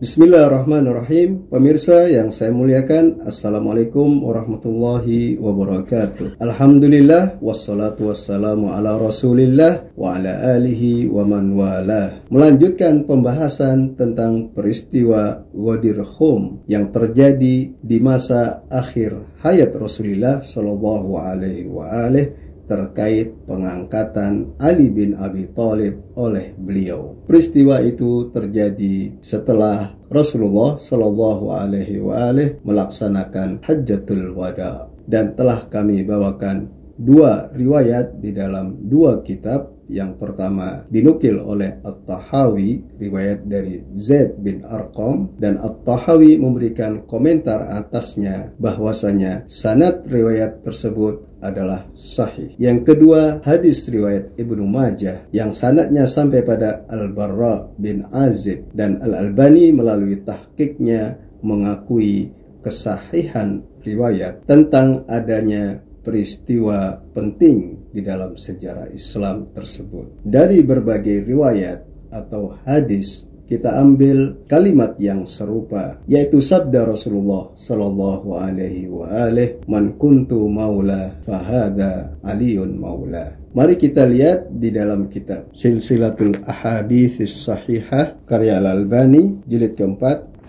Bismillahirrahmanirrahim Pemirsa yang saya muliakan Assalamualaikum warahmatullahi wabarakatuh Alhamdulillah Wassalatu wassalamu ala rasulillah Wa ala alihi wa man walah Melanjutkan pembahasan tentang peristiwa Ghadir Khum Yang terjadi di masa akhir hayat Rasulullah Sallallahu alaihi wa alihi terkait pengangkatan Ali bin Abi Thalib oleh beliau. Peristiwa itu terjadi setelah Rasulullah Shallallahu Alaihi Wasallam melaksanakan Hajjatul Wada dan telah kami bawakan dua riwayat di dalam dua kitab yang pertama dinukil oleh At-Tahawi riwayat dari Zaid bin Arqam dan At-Tahawi memberikan komentar atasnya bahwasanya sanad riwayat tersebut adalah sahih. Yang kedua, hadis riwayat Ibnu Majah yang sanadnya sampai pada Al-Barra bin Azib dan Al-Albani melalui tahkiknya mengakui kesahihan riwayat tentang adanya peristiwa penting di dalam sejarah Islam tersebut. Dari berbagai riwayat atau hadis kita ambil kalimat yang serupa yaitu sabda Rasulullah sallallahu alaihi Wasallam, man kuntu maula fahada aliyun maula Mari kita lihat di dalam kitab Silsilatul Ahadithis Sahihah karya Al-Albani jilid keempat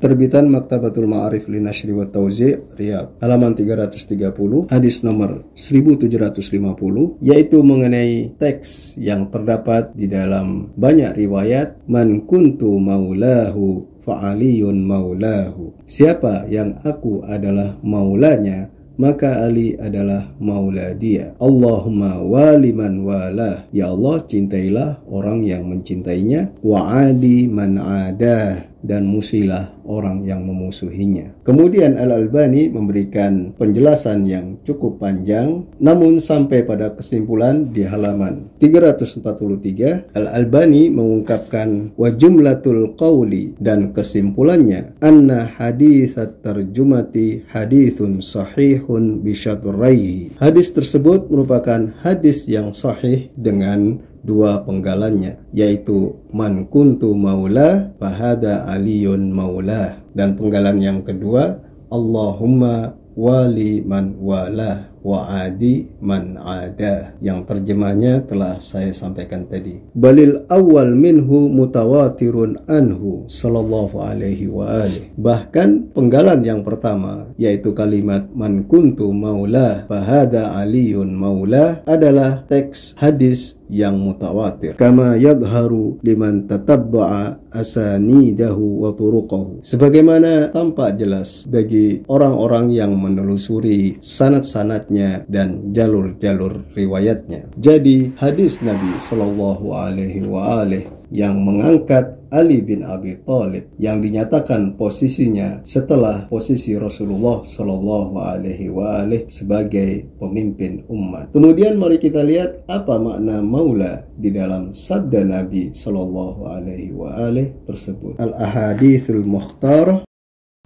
Terbitan Maktabatul Ma'arif Linashri wa Tauzi' Riyad halaman 330 hadis nomor 1750 yaitu mengenai teks yang terdapat di dalam banyak riwayat man kuntu maulahu fa'aliyun maulahu siapa yang aku adalah maulanya maka Ali adalah maula dia. Allahumma waliman walah. Ya Allah, cintailah orang yang mencintainya. Wa'adi man adah dan musilah orang yang memusuhinya. Kemudian Al-Albani memberikan penjelasan yang cukup panjang, namun sampai pada kesimpulan di halaman 343, Al-Albani mengungkapkan wajumlatul qawli dan kesimpulannya anna hadithat terjumati hadithun sahihun bisyadurrayi. Hadis tersebut merupakan hadis yang sahih dengan dua penggalannya yaitu man kuntu maula fahada aliyun maula dan penggalan yang kedua Allahumma wali man wala wa adi man ada yang terjemahnya telah saya sampaikan tadi balil awal minhu mutawatirun anhu sallallahu alaihi wa alih. bahkan penggalan yang pertama yaitu kalimat man kuntu maulah fahada aliyun maulah adalah teks hadis yang mutawatir kama yadharu liman tatabba'a asanidahu wa turuqahu sebagaimana tampak jelas bagi orang-orang yang menelusuri sanat-sanat dan jalur-jalur riwayatnya. Jadi hadis Nabi Shallallahu Alaihi Wasallam yang mengangkat Ali bin Abi Thalib yang dinyatakan posisinya setelah posisi Rasulullah Shallallahu Alaihi Wasallam sebagai pemimpin umat. Kemudian mari kita lihat apa makna maula di dalam sabda Nabi Shallallahu Alaihi Wasallam tersebut. Al ahadithul muhtar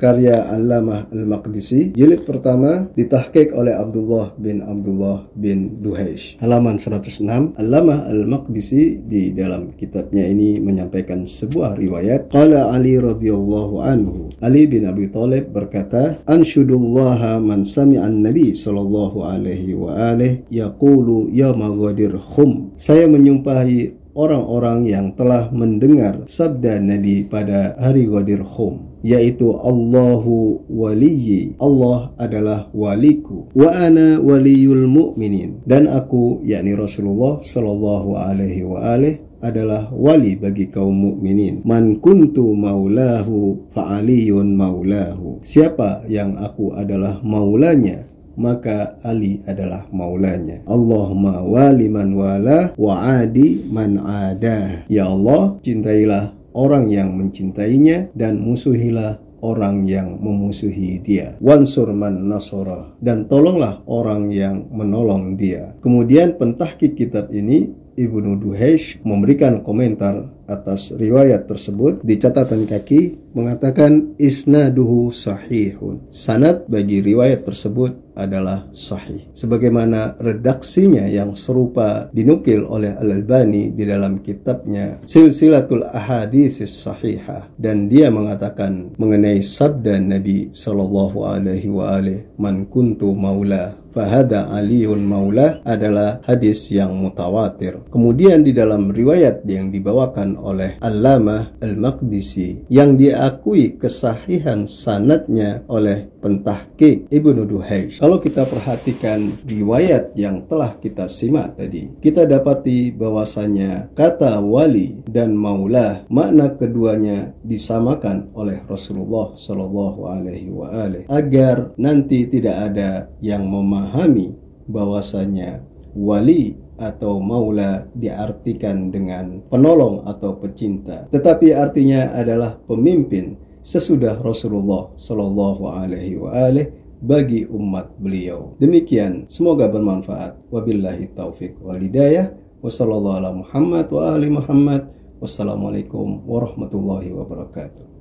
karya Allamah Al-Maqdisi jilid pertama ditahkik oleh Abdullah bin Abdullah bin Duhaish halaman 106 Allamah Al-Maqdisi di dalam kitabnya ini menyampaikan sebuah riwayat qala Ali radhiyallahu anhu Ali bin Abi Thalib berkata Anshudullaha man sami'an nabi sallallahu alaihi wa alihi yaqulu ya maghadir khum saya menyumpahi orang-orang yang telah mendengar sabda Nabi pada hari Ghadir Khum yaitu Allahu waliyi. Allah adalah waliku wa ana waliyul mu'minin dan aku yakni Rasulullah sallallahu alaihi wa alihi adalah wali bagi kaum mukminin. Man kuntu maulahu fa aliyun maulahu. Siapa yang aku adalah maulanya, maka Ali adalah maulanya. Allahumma wali man wala wa adi man ada. Ya Allah, cintailah orang yang mencintainya dan musuhilah orang yang memusuhi dia. Wansur man nasara dan tolonglah orang yang menolong dia. Kemudian pentahki kitab ini Ibnu Duhesh memberikan komentar atas riwayat tersebut di catatan kaki mengatakan isnaduhu sahihun. Sanad bagi riwayat tersebut adalah sahih. Sebagaimana redaksinya yang serupa dinukil oleh Al-Albani di dalam kitabnya Silsilatul Ahaditsis Sahihah dan dia mengatakan mengenai sabda Nabi Shallallahu alaihi wa alihi man kuntu maula fahada aliyun maula adalah hadis yang mutawatir. Kemudian di dalam riwayat yang dibawakan oleh Allamah Al-Maqdisi yang diakui kesahihan sanatnya oleh pentahkik Ibnu Duhaish. Kalau kita perhatikan riwayat yang telah kita simak tadi, kita dapati bahwasanya kata wali dan maulah makna keduanya disamakan oleh Rasulullah Shallallahu alaihi wasallam agar nanti tidak ada yang memahami memahami bahwasanya wali atau maula diartikan dengan penolong atau pecinta, tetapi artinya adalah pemimpin sesudah Rasulullah Shallallahu Alaihi Wasallam bagi umat beliau. Demikian, semoga bermanfaat. Wabillahi taufik walidayah. Wassalamualaikum warahmatullahi wabarakatuh.